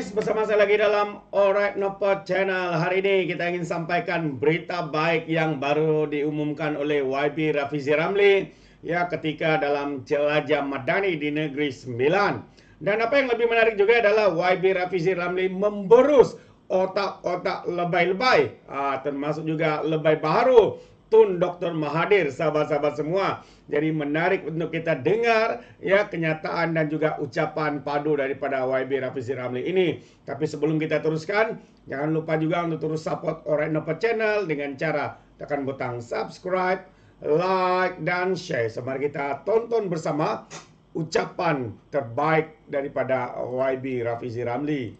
guys, bersama saya lagi dalam Alright Nopot Channel Hari ini kita ingin sampaikan berita baik yang baru diumumkan oleh YB Rafizi Ramli Ya ketika dalam jelajah madani di negeri Sembilan Dan apa yang lebih menarik juga adalah YB Rafizi Ramli memberus otak-otak lebay-lebay ah, Termasuk juga lebay baru Tun Dr. Mahadir, sahabat-sahabat semua. Jadi menarik untuk kita dengar ya kenyataan dan juga ucapan padu daripada YB Rafiz Ramli ini. Tapi sebelum kita teruskan, jangan lupa juga untuk terus support orang Orenopa Channel dengan cara tekan butang subscribe, like dan share. Sembari kita tonton bersama ucapan terbaik daripada YB Rafiz Ramli.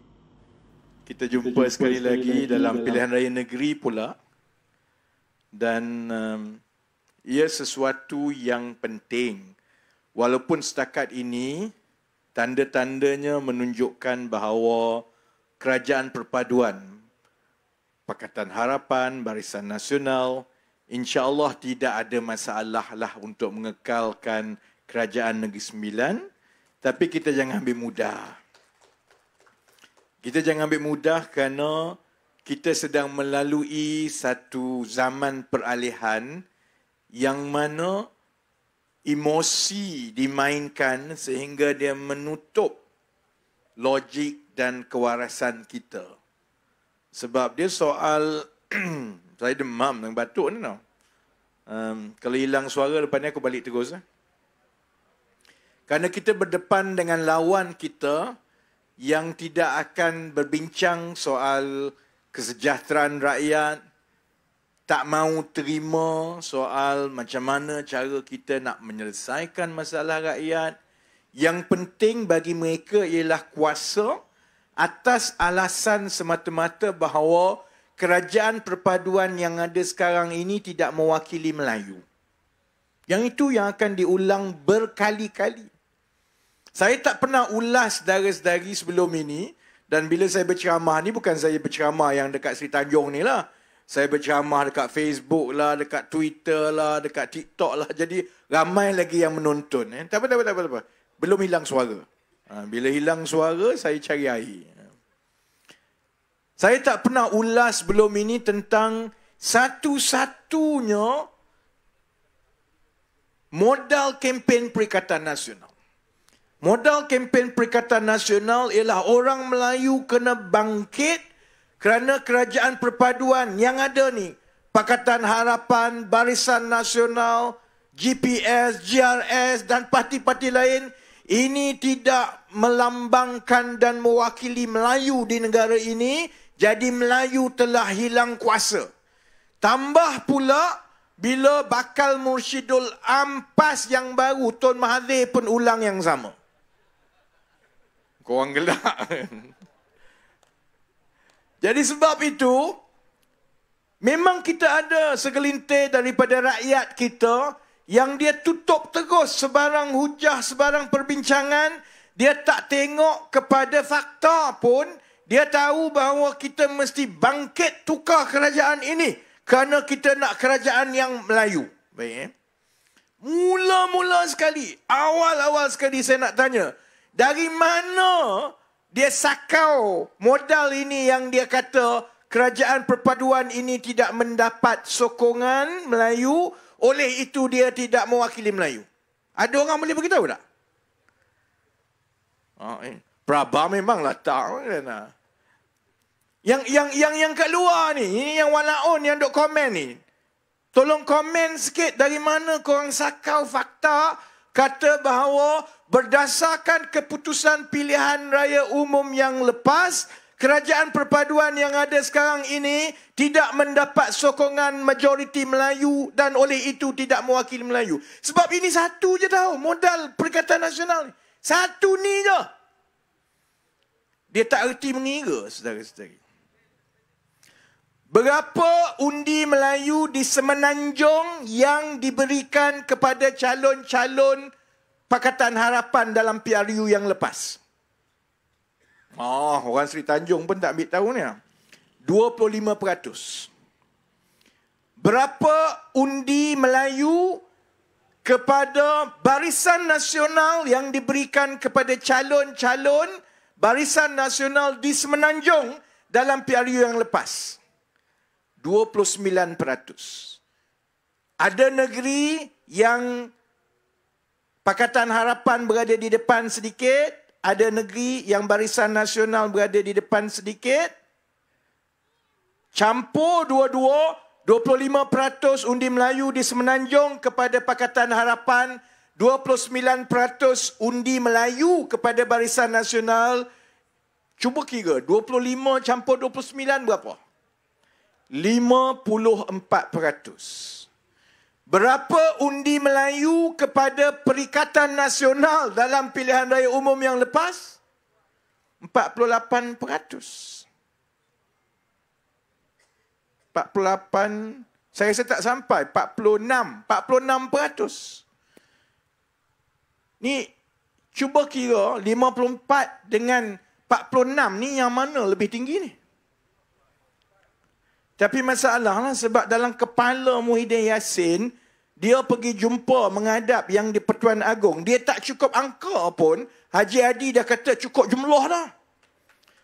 Kita jumpa, kita jumpa sekali, sekali lagi, lagi dalam, dalam pilihan raya negeri pula dan um, ia sesuatu yang penting walaupun setakat ini tanda-tandanya menunjukkan bahawa kerajaan perpaduan pakatan harapan barisan nasional insya-Allah tidak ada masalah lah untuk mengekalkan kerajaan negeri sembilan tapi kita jangan ambil mudah kita jangan ambil mudah kerana kita sedang melalui satu zaman peralihan yang mana emosi dimainkan sehingga dia menutup logik dan kewarasan kita. Sebab dia soal, saya demam dengan batuk ni tau. Um, kalau hilang suara lepas ni aku balik terus. Eh? Kerana kita berdepan dengan lawan kita yang tidak akan berbincang soal kesejahteraan rakyat tak mau terima soal macam mana cara kita nak menyelesaikan masalah rakyat yang penting bagi mereka ialah kuasa atas alasan semata-mata bahawa kerajaan perpaduan yang ada sekarang ini tidak mewakili Melayu yang itu yang akan diulang berkali-kali saya tak pernah ulas dari saudari sebelum ini dan bila saya berceramah ni, bukan saya berceramah yang dekat Sri Tanjung ni lah. Saya berceramah dekat Facebook lah, dekat Twitter lah, dekat TikTok lah. Jadi ramai lagi yang menonton. Eh. Tak apa, tak apa, tak apa. Tak apa. Belum hilang suara. Ha, bila hilang suara, saya cari air. Saya tak pernah ulas belum ini tentang satu-satunya modal kempen Perikatan Nasional. Modal kempen Perikatan Nasional ialah orang Melayu kena bangkit kerana kerajaan perpaduan yang ada ni. Pakatan Harapan, Barisan Nasional, GPS, GRS dan parti-parti lain ini tidak melambangkan dan mewakili Melayu di negara ini. Jadi Melayu telah hilang kuasa. Tambah pula bila bakal Mursyidul Ampas yang baru Tun Mahathir pun ulang yang sama. Korang gelak. Jadi sebab itu, memang kita ada segelintir daripada rakyat kita yang dia tutup terus sebarang hujah, sebarang perbincangan. Dia tak tengok kepada fakta pun. Dia tahu bahawa kita mesti bangkit tukar kerajaan ini kerana kita nak kerajaan yang Melayu. Baik, eh? Mula-mula sekali, awal-awal sekali saya nak tanya. Dari mana dia sakau modal ini yang dia kata kerajaan perpaduan ini tidak mendapat sokongan Melayu oleh itu dia tidak mewakili Melayu. Ada orang boleh beritahu tak? Oh, eh. Prabah memang latar. Kan? Ha. Yang yang yang yang kat luar ni, ini yang walaun yang dok komen ni. Tolong komen sikit dari mana korang sakau fakta kata bahawa berdasarkan keputusan pilihan raya umum yang lepas, kerajaan perpaduan yang ada sekarang ini tidak mendapat sokongan majoriti Melayu dan oleh itu tidak mewakili Melayu. Sebab ini satu je tau modal Perikatan Nasional ni. Satu ni je. Dia tak erti mengira, saudara-saudari. Berapa undi Melayu di Semenanjung yang diberikan kepada calon-calon Pakatan Harapan dalam PRU yang lepas? Oh, orang Seri Tanjung pun tak ambil tahu ni. 25%. Berapa undi Melayu kepada Barisan Nasional yang diberikan kepada calon-calon Barisan Nasional di Semenanjung dalam PRU yang lepas? 29%. Ada negeri yang Pakatan Harapan berada di depan sedikit, ada negeri yang Barisan Nasional berada di depan sedikit. Campur dua-dua, 25% undi Melayu di Semenanjung kepada Pakatan Harapan, 29% undi Melayu kepada Barisan Nasional. Cuba kira, 25 campur 29 berapa? 54%. Berapa undi Melayu kepada Perikatan Nasional dalam pilihan raya umum yang lepas? 48%. lapan saya rasa tak sampai, enam peratus Ni cuba kira empat dengan empat puluh enam ni yang mana lebih tinggi ni? Tapi masalahlah sebab dalam kepala Muhyiddin Yassin, dia pergi jumpa menghadap yang di Pertuan Agong. Dia tak cukup angka pun, Haji Hadi dah kata cukup jumlah dah.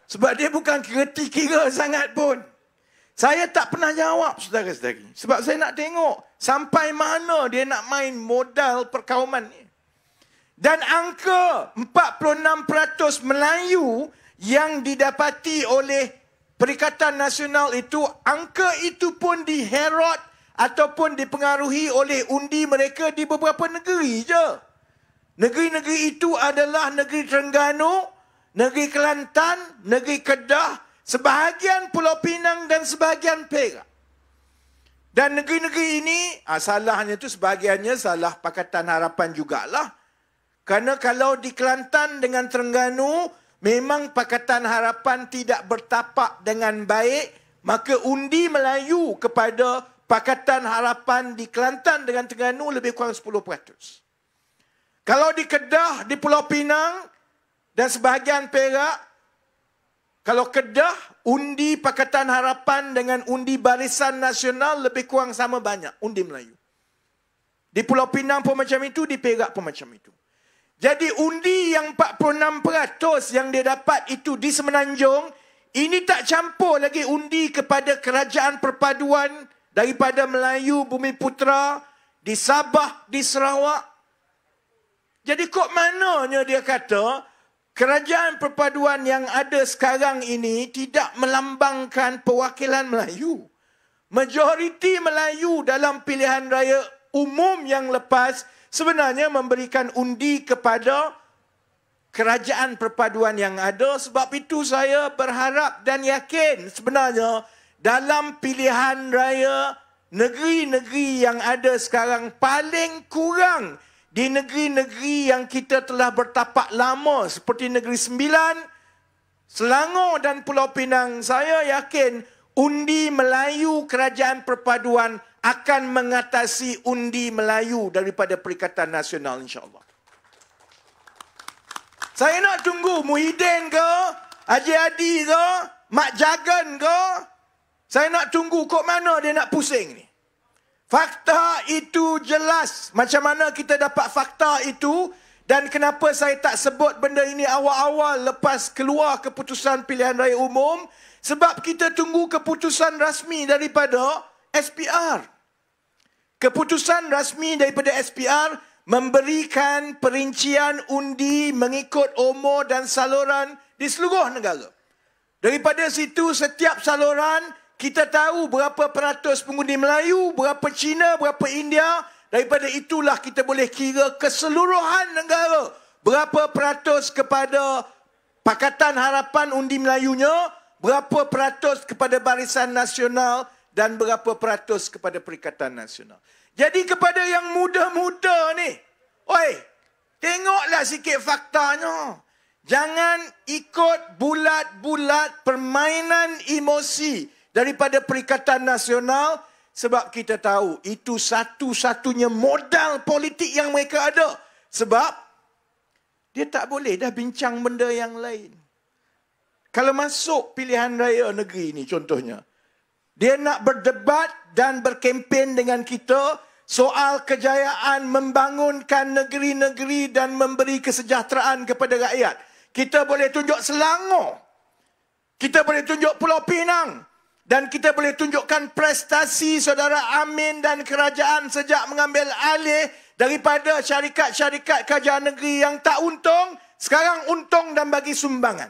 Sebab dia bukan kira-kira sangat pun. Saya tak pernah jawab saudara-saudari. Sebab saya nak tengok sampai mana dia nak main modal perkauman ni. Dan angka 46% Melayu yang didapati oleh Perikatan Nasional itu angka itu pun diherot ataupun dipengaruhi oleh undi mereka di beberapa negeri je. Negeri-negeri itu adalah negeri Terengganu, negeri Kelantan, negeri Kedah, sebahagian Pulau Pinang dan sebahagian Perak. Dan negeri-negeri ini, ah, salahnya itu sebahagiannya salah Pakatan Harapan jugalah. Kerana kalau di Kelantan dengan Terengganu, Memang Pakatan Harapan tidak bertapak dengan baik, maka undi Melayu kepada Pakatan Harapan di Kelantan dengan Terengganu lebih kurang 10%. Kalau di Kedah, di Pulau Pinang dan sebahagian Perak, kalau Kedah, undi Pakatan Harapan dengan undi Barisan Nasional lebih kurang sama banyak, undi Melayu. Di Pulau Pinang pun macam itu, di Perak pun macam itu. Jadi undi yang 46% yang dia dapat itu di Semenanjung, ini tak campur lagi undi kepada kerajaan perpaduan daripada Melayu Bumi Putra di Sabah, di Sarawak. Jadi kok mananya dia kata, kerajaan perpaduan yang ada sekarang ini tidak melambangkan perwakilan Melayu. Majoriti Melayu dalam pilihan raya umum yang lepas sebenarnya memberikan undi kepada kerajaan perpaduan yang ada sebab itu saya berharap dan yakin sebenarnya dalam pilihan raya negeri-negeri yang ada sekarang paling kurang di negeri-negeri yang kita telah bertapak lama seperti negeri Sembilan Selangor dan Pulau Pinang saya yakin undi Melayu kerajaan perpaduan akan mengatasi undi Melayu daripada Perikatan Nasional insyaAllah. Saya nak tunggu Muhyiddin ke, Haji Adi ke, Mak Jagan ke. Saya nak tunggu kok mana dia nak pusing ni. Fakta itu jelas. Macam mana kita dapat fakta itu. Dan kenapa saya tak sebut benda ini awal-awal lepas keluar keputusan pilihan raya umum. Sebab kita tunggu keputusan rasmi daripada... SPR. Keputusan rasmi daripada SPR memberikan perincian undi mengikut umur dan saluran di seluruh negara. Daripada situ setiap saluran kita tahu berapa peratus pengundi Melayu, berapa Cina, berapa India. Daripada itulah kita boleh kira keseluruhan negara. Berapa peratus kepada Pakatan Harapan Undi Melayunya, berapa peratus kepada Barisan Nasional dan berapa peratus kepada Perikatan Nasional. Jadi kepada yang muda-muda ni, oi, tengoklah sikit faktanya. Jangan ikut bulat-bulat permainan emosi daripada Perikatan Nasional sebab kita tahu itu satu-satunya modal politik yang mereka ada. Sebab dia tak boleh dah bincang benda yang lain. Kalau masuk pilihan raya negeri ni contohnya, dia nak berdebat dan berkempen dengan kita soal kejayaan membangunkan negeri-negeri dan memberi kesejahteraan kepada rakyat. Kita boleh tunjuk Selangor. Kita boleh tunjuk Pulau Pinang. Dan kita boleh tunjukkan prestasi saudara Amin dan kerajaan sejak mengambil alih daripada syarikat-syarikat kerajaan negeri yang tak untung, sekarang untung dan bagi sumbangan.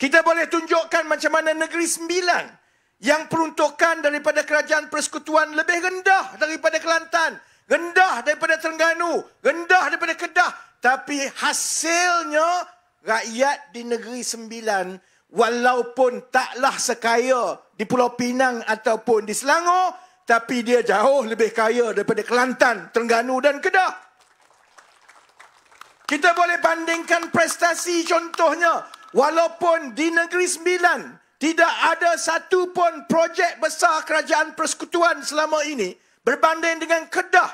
Kita boleh tunjukkan macam mana negeri sembilan yang peruntukan daripada kerajaan persekutuan lebih rendah daripada Kelantan, rendah daripada Terengganu, rendah daripada Kedah. Tapi hasilnya rakyat di Negeri Sembilan walaupun taklah sekaya di Pulau Pinang ataupun di Selangor, tapi dia jauh lebih kaya daripada Kelantan, Terengganu dan Kedah. Kita boleh bandingkan prestasi contohnya. Walaupun di Negeri Sembilan, tidak ada satu pun projek besar kerajaan persekutuan selama ini berbanding dengan Kedah.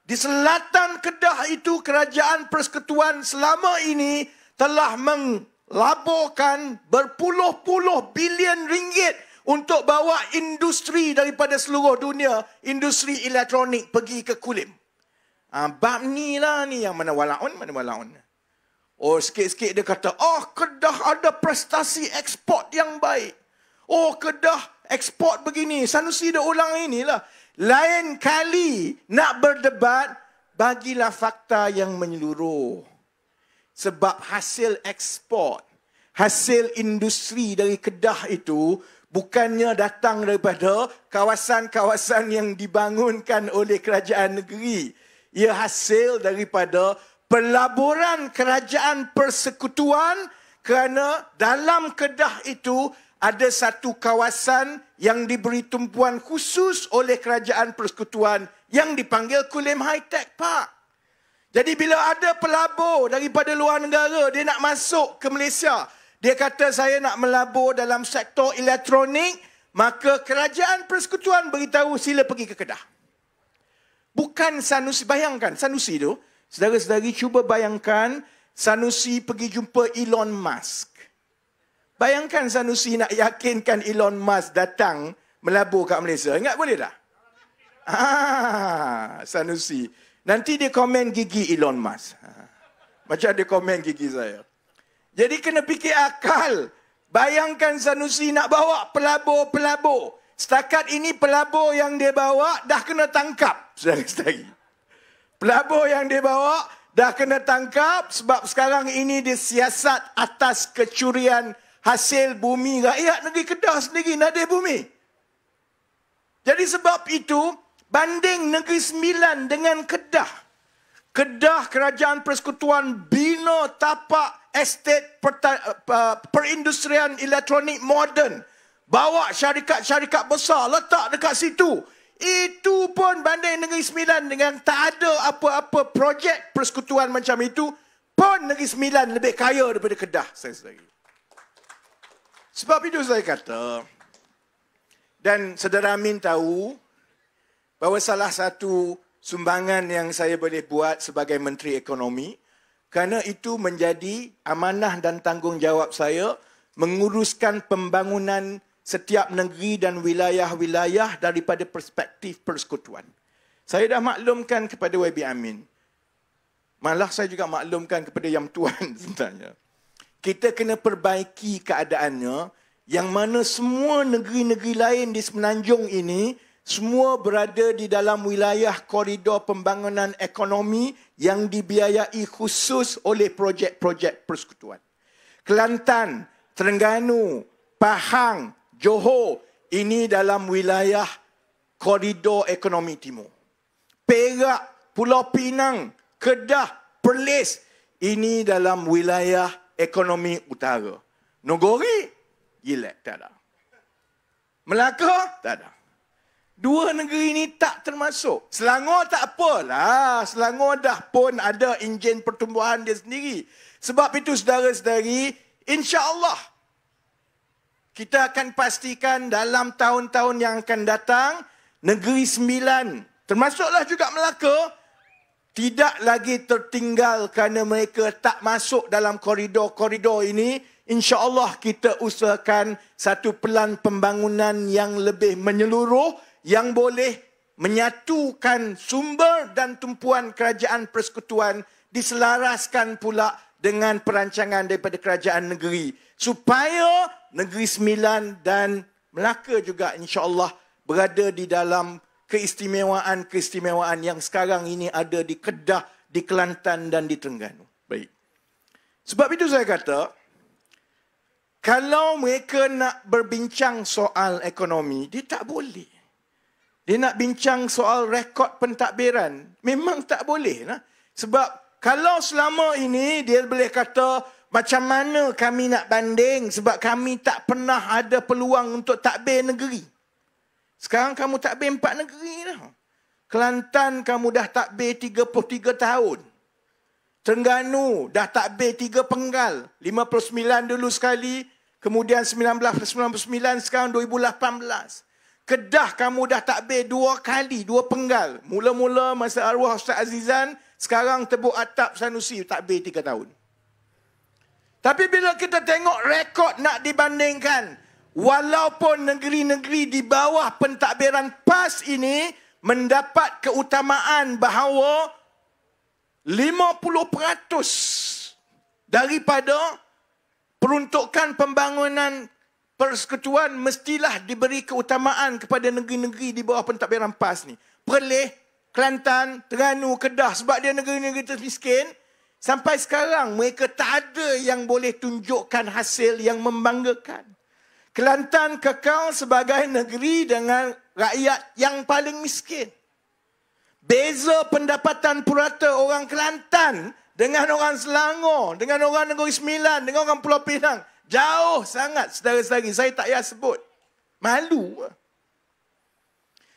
Di selatan Kedah itu kerajaan persekutuan selama ini telah melaburkan berpuluh-puluh bilion ringgit untuk bawa industri daripada seluruh dunia, industri elektronik pergi ke Kulim. Ah, bab ni lah ni yang mana walaun, mana walaun. Oh, sikit-sikit dia kata, oh, Kedah ada prestasi ekspor yang baik. Oh, Kedah ekspor begini. Sanusi dia ulang inilah. Lain kali nak berdebat, bagilah fakta yang menyeluruh. Sebab hasil ekspor, hasil industri dari Kedah itu, bukannya datang daripada kawasan-kawasan yang dibangunkan oleh kerajaan negeri. Ia hasil daripada pelaburan kerajaan persekutuan kerana dalam Kedah itu ada satu kawasan yang diberi tumpuan khusus oleh kerajaan persekutuan yang dipanggil Kulim High Tech Park. Jadi bila ada pelabur daripada luar negara dia nak masuk ke Malaysia, dia kata saya nak melabur dalam sektor elektronik, maka kerajaan persekutuan beritahu sila pergi ke Kedah. Bukan Sanusi, bayangkan Sanusi itu, Saudara-saudari cuba bayangkan Sanusi pergi jumpa Elon Musk. Bayangkan Sanusi nak yakinkan Elon Musk datang melabur kat Malaysia. Ingat boleh tak? Ah, Sanusi. Nanti dia komen gigi Elon Musk. Ah, macam dia komen gigi saya. Jadi kena fikir akal. Bayangkan Sanusi nak bawa pelabur-pelabur. Setakat ini pelabur yang dia bawa dah kena tangkap. Sedari sedari. Pelabur yang dia bawa dah kena tangkap sebab sekarang ini dia siasat atas kecurian hasil bumi rakyat negeri Kedah sendiri, nadir bumi. Jadi sebab itu, banding Negeri Sembilan dengan Kedah. Kedah Kerajaan Persekutuan bino tapak estate per, uh, eh, eh, perindustrian elektronik moden. Bawa syarikat-syarikat besar, letak dekat situ. Itu pun banding Negeri Sembilan dengan tak ada apa-apa projek persekutuan macam itu pun Negeri Sembilan lebih kaya daripada Kedah saya sendiri. Sebab itu saya kata dan saudara Amin tahu bahawa salah satu sumbangan yang saya boleh buat sebagai Menteri Ekonomi kerana itu menjadi amanah dan tanggungjawab saya menguruskan pembangunan setiap negeri dan wilayah-wilayah daripada perspektif persekutuan. Saya dah maklumkan kepada YB Amin. Malah saya juga maklumkan kepada Yang Tuan sebenarnya. Kita kena perbaiki keadaannya yang mana semua negeri-negeri lain di semenanjung ini semua berada di dalam wilayah koridor pembangunan ekonomi yang dibiayai khusus oleh projek-projek persekutuan. Kelantan, Terengganu, Pahang, Johor ini dalam wilayah koridor ekonomi timur. Perak, Pulau Pinang, Kedah, Perlis ini dalam wilayah ekonomi utara. Nogori, gilek, tak ada. Melaka, tak ada. Dua negeri ini tak termasuk. Selangor tak apalah. Selangor dah pun ada enjin pertumbuhan dia sendiri. Sebab itu, saudara-saudari, insya Allah kita akan pastikan dalam tahun-tahun yang akan datang, Negeri Sembilan, termasuklah juga Melaka, tidak lagi tertinggal kerana mereka tak masuk dalam koridor-koridor ini. Insya Allah kita usahakan satu pelan pembangunan yang lebih menyeluruh, yang boleh menyatukan sumber dan tumpuan kerajaan persekutuan diselaraskan pula dengan perancangan daripada kerajaan negeri supaya negeri Sembilan dan Melaka juga Insyaallah berada di dalam keistimewaan-keistimewaan yang sekarang ini ada di Kedah, di Kelantan dan di Terengganu. Baik. Sebab itu saya kata kalau mereka nak berbincang soal ekonomi, dia tak boleh. Dia nak bincang soal rekod pentadbiran, memang tak boleh lah. Sebab kalau selama ini dia boleh kata macam mana kami nak banding sebab kami tak pernah ada peluang untuk takbir negeri. Sekarang kamu takbir empat negeri dah. Kelantan kamu dah takbir 33 tahun. Terengganu dah takbir tiga penggal. 59 dulu sekali. Kemudian 1999 sekarang 2018. Kedah kamu dah takbir dua kali, dua penggal. Mula-mula masa arwah Ustaz Azizan. Sekarang tebuk atap Sanusi takbir tiga tahun. Tapi bila kita tengok rekod nak dibandingkan, walaupun negeri-negeri di bawah pentadbiran PAS ini mendapat keutamaan bahawa 50% daripada peruntukan pembangunan persekutuan mestilah diberi keutamaan kepada negeri-negeri di bawah pentadbiran PAS ni. Perlis, Kelantan, Terengganu, Kedah sebab dia negeri-negeri termiskin, -negeri Sampai sekarang mereka tak ada yang boleh tunjukkan hasil yang membanggakan. Kelantan kekal sebagai negeri dengan rakyat yang paling miskin. Beza pendapatan purata orang Kelantan dengan orang Selangor, dengan orang Negeri Sembilan, dengan orang Pulau Pinang. Jauh sangat saudara-saudari. Saya tak payah sebut. Malu.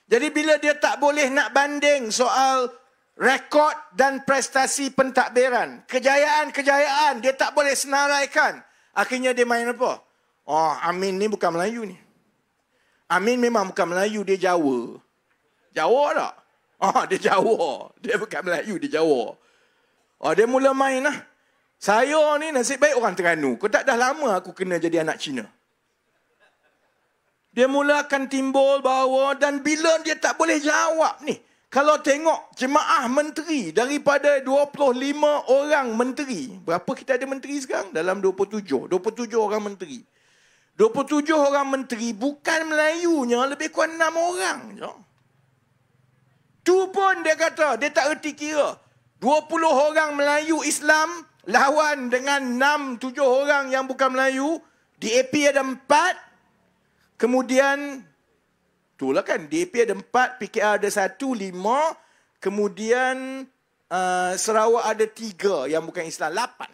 Jadi bila dia tak boleh nak banding soal rekod dan prestasi pentadbiran. Kejayaan-kejayaan dia tak boleh senaraikan. Akhirnya dia main apa? Oh, Amin ni bukan Melayu ni. Amin memang bukan Melayu, dia Jawa. Jawa tak? Oh, dia Jawa. Dia bukan Melayu, dia Jawa. Oh, dia mula main lah. Saya ni nasib baik orang Terengganu. Kau tak dah lama aku kena jadi anak Cina. Dia mula akan timbul bahawa dan bila dia tak boleh jawab ni kalau tengok jemaah menteri daripada 25 orang menteri, berapa kita ada menteri sekarang? Dalam 27, 27 orang menteri. 27 orang menteri bukan Melayunya, lebih kurang 6 orang je. Tu pun dia kata, dia tak erti kira. 20 orang Melayu Islam lawan dengan 6, 7 orang yang bukan Melayu. Di AP ada 4. Kemudian Itulah kan. DAP ada empat, PKR ada satu, lima. Kemudian uh, Sarawak ada tiga yang bukan Islam. Lapan.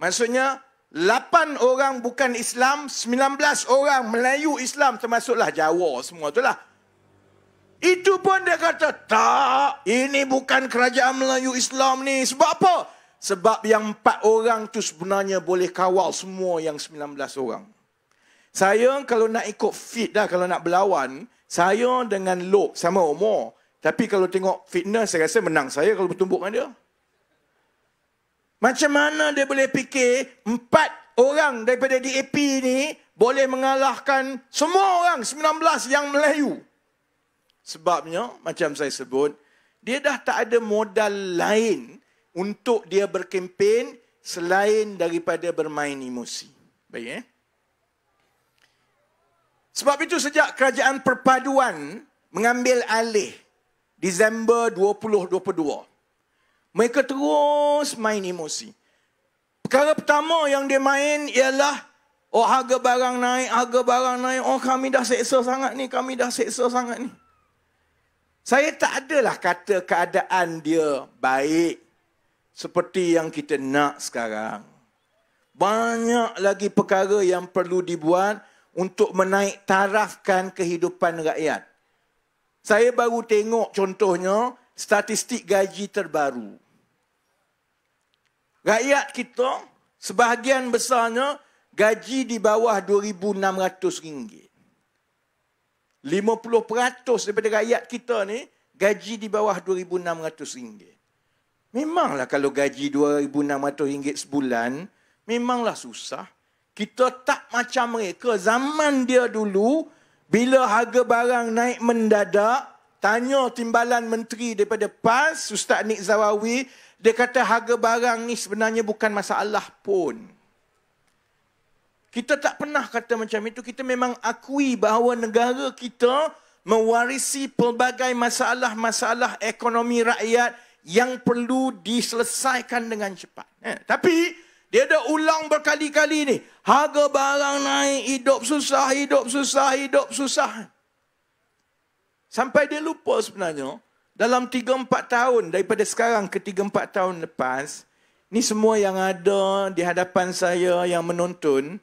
Maksudnya, lapan orang bukan Islam, sembilan belas orang Melayu Islam termasuklah Jawa semua tu lah. Itu pun dia kata, tak, ini bukan kerajaan Melayu Islam ni. Sebab apa? Sebab yang empat orang tu sebenarnya boleh kawal semua yang sembilan belas orang. Saya kalau nak ikut fit dah kalau nak berlawan, saya dengan Lok sama umur. Tapi kalau tengok fitness saya rasa menang saya kalau bertumbuk dengan dia. Macam mana dia boleh fikir empat orang daripada DAP ni boleh mengalahkan semua orang 19 yang Melayu. Sebabnya macam saya sebut, dia dah tak ada modal lain untuk dia berkempen selain daripada bermain emosi. Baik eh? Sebab itu sejak kerajaan perpaduan mengambil alih Disember 2022, mereka terus main emosi. Perkara pertama yang dia main ialah oh harga barang naik, harga barang naik. Oh kami dah seksa sangat ni, kami dah seksa sangat ni. Saya tak adalah kata keadaan dia baik seperti yang kita nak sekarang. Banyak lagi perkara yang perlu dibuat untuk menaik tarafkan kehidupan rakyat. Saya baru tengok contohnya statistik gaji terbaru. Rakyat kita sebahagian besarnya gaji di bawah RM2,600. 50% daripada rakyat kita ni gaji di bawah RM2,600. Memanglah kalau gaji RM2,600 sebulan, memanglah susah kita tak macam mereka zaman dia dulu bila harga barang naik mendadak tanya timbalan menteri daripada PAS Ustaz Nik Zawawi dia kata harga barang ni sebenarnya bukan masalah pun kita tak pernah kata macam itu kita memang akui bahawa negara kita mewarisi pelbagai masalah-masalah ekonomi rakyat yang perlu diselesaikan dengan cepat eh, tapi dia dah ulang berkali-kali ni. Harga barang naik, hidup susah, hidup susah, hidup susah. Sampai dia lupa sebenarnya, dalam 3-4 tahun, daripada sekarang ke 3-4 tahun lepas, ni semua yang ada di hadapan saya yang menonton,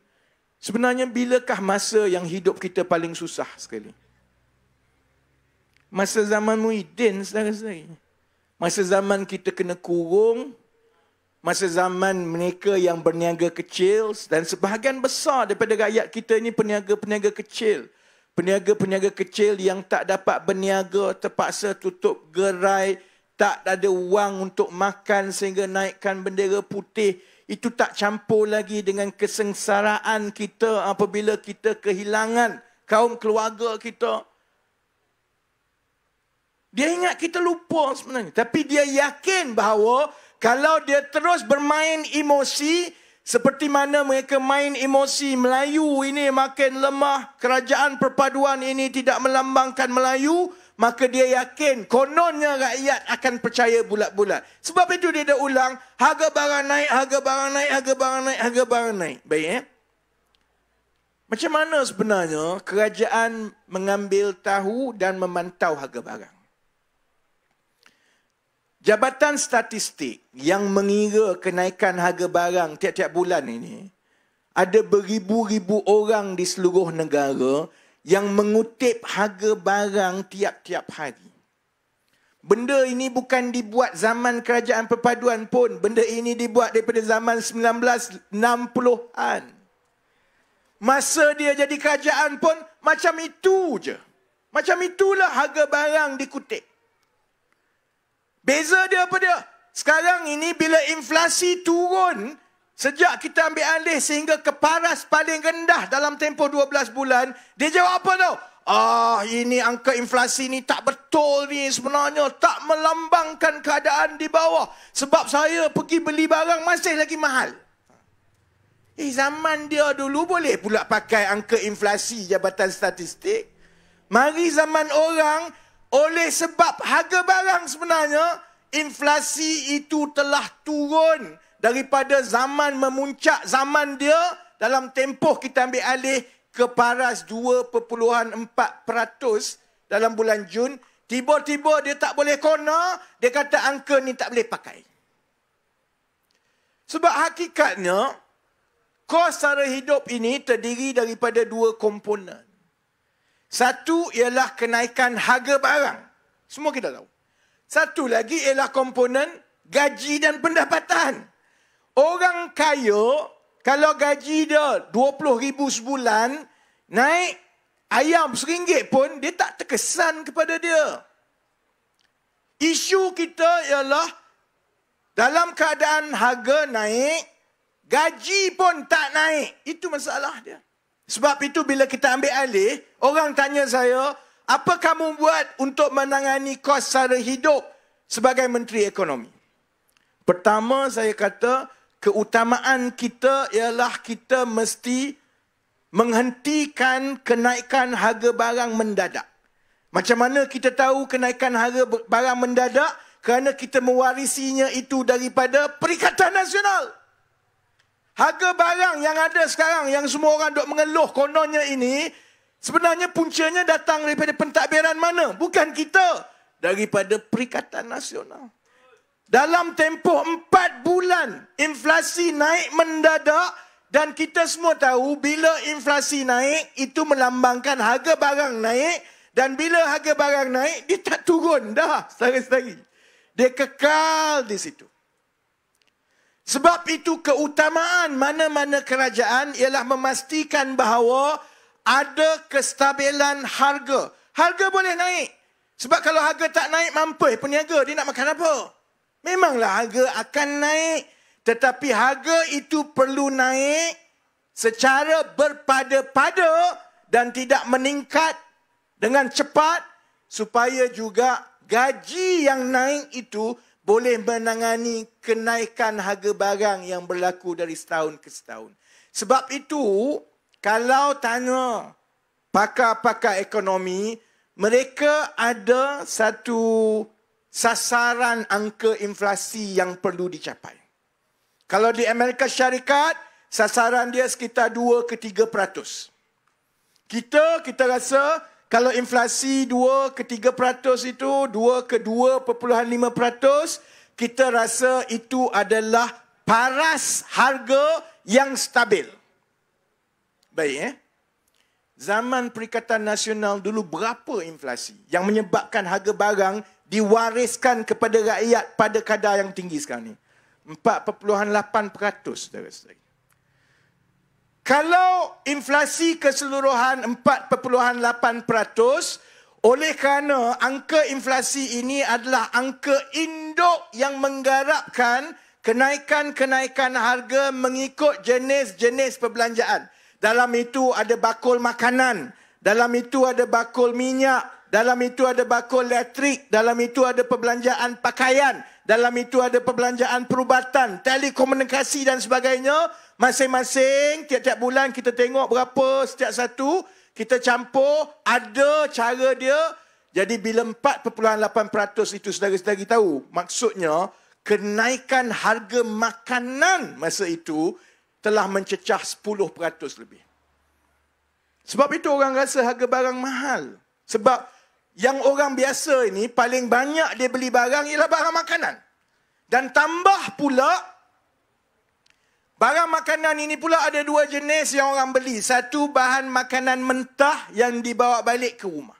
sebenarnya bilakah masa yang hidup kita paling susah sekali? Masa zaman Muhyiddin, saya rasa. Masa zaman kita kena kurung, masa zaman mereka yang berniaga kecil dan sebahagian besar daripada rakyat kita ini peniaga-peniaga kecil. Peniaga-peniaga kecil yang tak dapat berniaga terpaksa tutup gerai, tak ada wang untuk makan sehingga naikkan bendera putih. Itu tak campur lagi dengan kesengsaraan kita apabila kita kehilangan kaum keluarga kita. Dia ingat kita lupa sebenarnya. Tapi dia yakin bahawa kalau dia terus bermain emosi seperti mana mereka main emosi Melayu ini makin lemah kerajaan perpaduan ini tidak melambangkan Melayu maka dia yakin kononnya rakyat akan percaya bulat-bulat sebab itu dia dah ulang harga barang naik harga barang naik harga barang naik harga barang naik baik eh macam mana sebenarnya kerajaan mengambil tahu dan memantau harga barang Jabatan Statistik yang mengira kenaikan harga barang tiap-tiap bulan ini ada beribu-ribu orang di seluruh negara yang mengutip harga barang tiap-tiap hari. Benda ini bukan dibuat zaman kerajaan perpaduan pun. Benda ini dibuat daripada zaman 1960-an. Masa dia jadi kerajaan pun macam itu je. Macam itulah harga barang dikutip. Beza dia apa dia? Sekarang ini bila inflasi turun sejak kita ambil alih sehingga keparas paling rendah dalam tempoh 12 bulan, dia jawab apa tau? Ah, ini angka inflasi ni tak betul ni sebenarnya. Tak melambangkan keadaan di bawah. Sebab saya pergi beli barang masih lagi mahal. Eh, zaman dia dulu boleh pula pakai angka inflasi Jabatan Statistik. Mari zaman orang oleh sebab harga barang sebenarnya inflasi itu telah turun daripada zaman memuncak zaman dia dalam tempoh kita ambil alih ke paras 2.4% dalam bulan Jun tiba-tiba dia tak boleh kona dia kata angka ni tak boleh pakai sebab hakikatnya kos sara hidup ini terdiri daripada dua komponen satu ialah kenaikan harga barang. Semua kita tahu. Satu lagi ialah komponen gaji dan pendapatan. Orang kaya kalau gaji dia RM20,000 sebulan naik ayam RM1 pun dia tak terkesan kepada dia. Isu kita ialah dalam keadaan harga naik, gaji pun tak naik. Itu masalah dia. Sebab itu bila kita ambil alih, orang tanya saya, apa kamu buat untuk menangani kos sara hidup sebagai Menteri Ekonomi? Pertama saya kata, keutamaan kita ialah kita mesti menghentikan kenaikan harga barang mendadak. Macam mana kita tahu kenaikan harga barang mendadak? Kerana kita mewarisinya itu daripada Perikatan Nasional. Harga barang yang ada sekarang yang semua orang duk mengeluh kononnya ini sebenarnya puncanya datang daripada pentadbiran mana? Bukan kita. Daripada Perikatan Nasional. Dalam tempoh 4 bulan inflasi naik mendadak dan kita semua tahu bila inflasi naik itu melambangkan harga barang naik dan bila harga barang naik dia tak turun dah sehari-hari. Dia kekal di situ. Sebab itu keutamaan mana-mana kerajaan ialah memastikan bahawa ada kestabilan harga. Harga boleh naik. Sebab kalau harga tak naik, mampus peniaga. Dia nak makan apa? Memanglah harga akan naik. Tetapi harga itu perlu naik secara berpada-pada dan tidak meningkat dengan cepat supaya juga gaji yang naik itu boleh menangani kenaikan harga barang yang berlaku dari setahun ke setahun. Sebab itu, kalau tanya pakar-pakar ekonomi, mereka ada satu sasaran angka inflasi yang perlu dicapai. Kalau di Amerika Syarikat, sasaran dia sekitar 2 ke 3 peratus. Kita, kita rasa kalau inflasi 2 ke 3 peratus itu, 2 ke 2.5 peratus, kita rasa itu adalah paras harga yang stabil. Baik, eh? Zaman Perikatan Nasional dulu berapa inflasi yang menyebabkan harga barang diwariskan kepada rakyat pada kadar yang tinggi sekarang ni? 4.8 peratus, saudara-saudara. Kalau inflasi keseluruhan 4.8%, oleh kerana angka inflasi ini adalah angka induk yang menggarapkan kenaikan-kenaikan harga mengikut jenis-jenis perbelanjaan. Dalam itu ada bakul makanan, dalam itu ada bakul minyak, dalam itu ada bakul elektrik, dalam itu ada perbelanjaan pakaian, dalam itu ada perbelanjaan perubatan, telekomunikasi dan sebagainya. Masing-masing tiap-tiap bulan kita tengok berapa setiap satu. Kita campur. Ada cara dia. Jadi bila 4.8% itu saudara-saudari tahu. Maksudnya kenaikan harga makanan masa itu telah mencecah 10% lebih. Sebab itu orang rasa harga barang mahal. Sebab yang orang biasa ini paling banyak dia beli barang ialah barang makanan. Dan tambah pula Barang makanan ini pula ada dua jenis yang orang beli. Satu bahan makanan mentah yang dibawa balik ke rumah.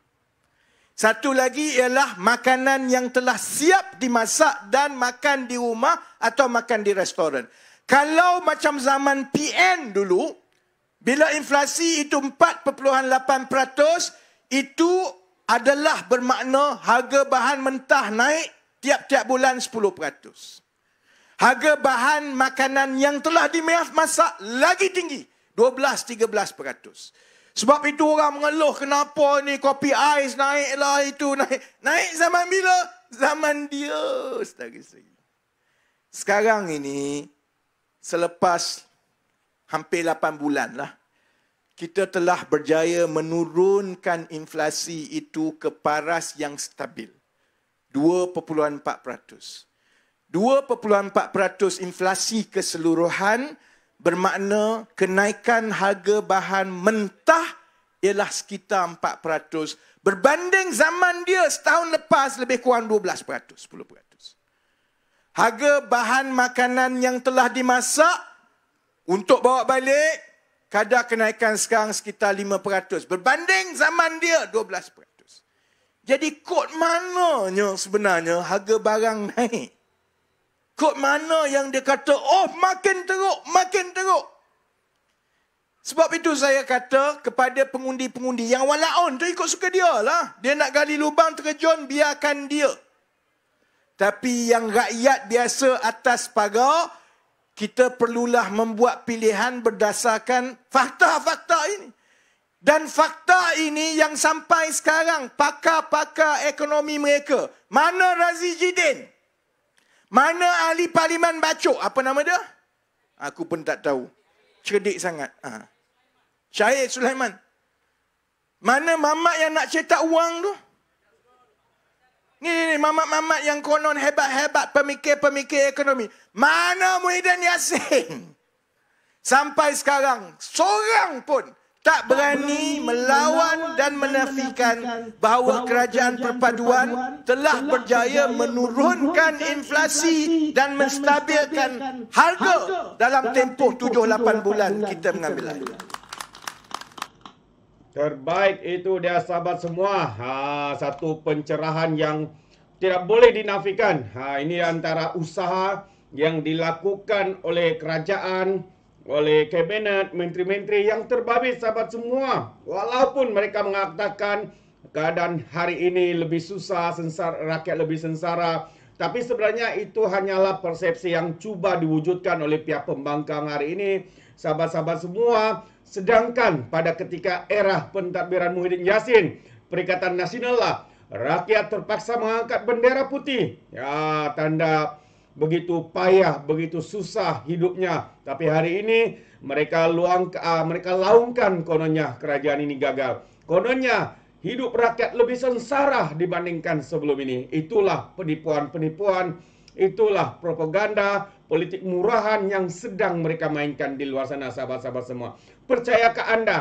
Satu lagi ialah makanan yang telah siap dimasak dan makan di rumah atau makan di restoran. Kalau macam zaman PN dulu, bila inflasi itu 4.8%, itu adalah bermakna harga bahan mentah naik tiap-tiap bulan 10%. Harga bahan makanan yang telah dimasak lagi tinggi. 12-13%. Sebab itu orang mengeluh kenapa ni kopi ais naik, lah itu naik. Naik zaman bila? Zaman dia. Setari-setari. Sekarang ini selepas hampir 8 bulan lah. Kita telah berjaya menurunkan inflasi itu ke paras yang stabil. 2.4%. 2.4% inflasi keseluruhan bermakna kenaikan harga bahan mentah ialah sekitar 4%. Berbanding zaman dia setahun lepas lebih kurang 12%, 10%. Harga bahan makanan yang telah dimasak untuk bawa balik kadar kenaikan sekarang sekitar 5%. Berbanding zaman dia 12%. Jadi kot mananya sebenarnya harga barang naik? Kok mana yang dia kata, oh makin teruk, makin teruk. Sebab itu saya kata kepada pengundi-pengundi yang walaun tu ikut suka dia lah. Dia nak gali lubang terjun, biarkan dia. Tapi yang rakyat biasa atas pagar, kita perlulah membuat pilihan berdasarkan fakta-fakta ini. Dan fakta ini yang sampai sekarang pakar-pakar ekonomi mereka. Mana Razi Jidin? Mana ahli parlimen bacok? Apa nama dia? Aku pun tak tahu. Cerdik sangat. Ha. Syahid Sulaiman. Mana mamat yang nak cetak wang tu? Ni ni ni mamat-mamat yang konon hebat-hebat pemikir-pemikir ekonomi. Mana Muhyiddin Yassin? Sampai sekarang, seorang pun tak berani melawan dan menafikan bahawa kerajaan perpaduan telah berjaya menurunkan inflasi dan menstabilkan harga dalam tempoh 7-8 bulan kita mengambil alih. Terbaik itu dia sahabat semua. Ha, satu pencerahan yang tidak boleh dinafikan. Ha, ini antara usaha yang dilakukan oleh kerajaan oleh kabinet, menteri-menteri yang terbabit sahabat semua. Walaupun mereka mengatakan keadaan hari ini lebih susah, sengsara, rakyat lebih sengsara. Tapi sebenarnya itu hanyalah persepsi yang cuba diwujudkan oleh pihak pembangkang hari ini. Sahabat-sahabat semua, sedangkan pada ketika era pentadbiran Muhyiddin Yassin, Perikatan Nasional lah, rakyat terpaksa mengangkat bendera putih. Ya, tanda begitu payah, begitu susah hidupnya. Tapi hari ini mereka luang uh, mereka laungkan kononnya kerajaan ini gagal. Kononnya hidup rakyat lebih sengsara dibandingkan sebelum ini. Itulah penipuan-penipuan Itulah propaganda politik murahan yang sedang mereka mainkan di luar sana sahabat-sahabat semua. percayakah Anda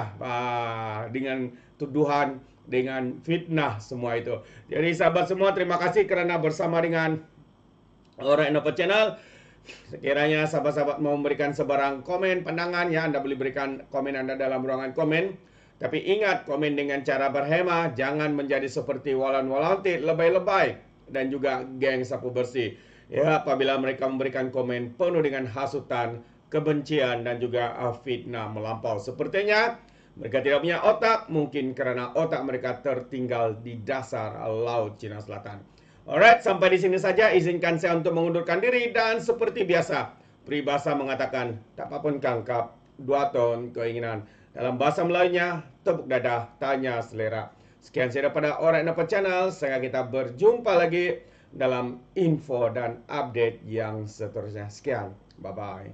dengan tuduhan, dengan fitnah semua itu. Jadi sahabat semua terima kasih karena bersama dengan Orang Innova Channel. Sekiranya sahabat-sahabat mau memberikan sebarang komen, pandangan ya, Anda boleh berikan komen Anda dalam ruangan komen. Tapi ingat, komen dengan cara berhemah, jangan menjadi seperti walan-walanti, lebay-lebay, dan juga geng sapu bersih. Ya, apabila mereka memberikan komen penuh dengan hasutan, kebencian, dan juga fitnah melampau. Sepertinya, mereka tidak punya otak, mungkin karena otak mereka tertinggal di dasar Laut Cina Selatan. Alright, sampai di sini saja. Izinkan saya untuk mengundurkan diri dan seperti biasa, peribahasa mengatakan, tak apapun kangkap, dua ton keinginan. Dalam bahasa Melayunya, tepuk dada, tanya selera. Sekian saya daripada Orang Nepal Channel. Sehingga kita berjumpa lagi dalam info dan update yang seterusnya. Sekian, bye-bye.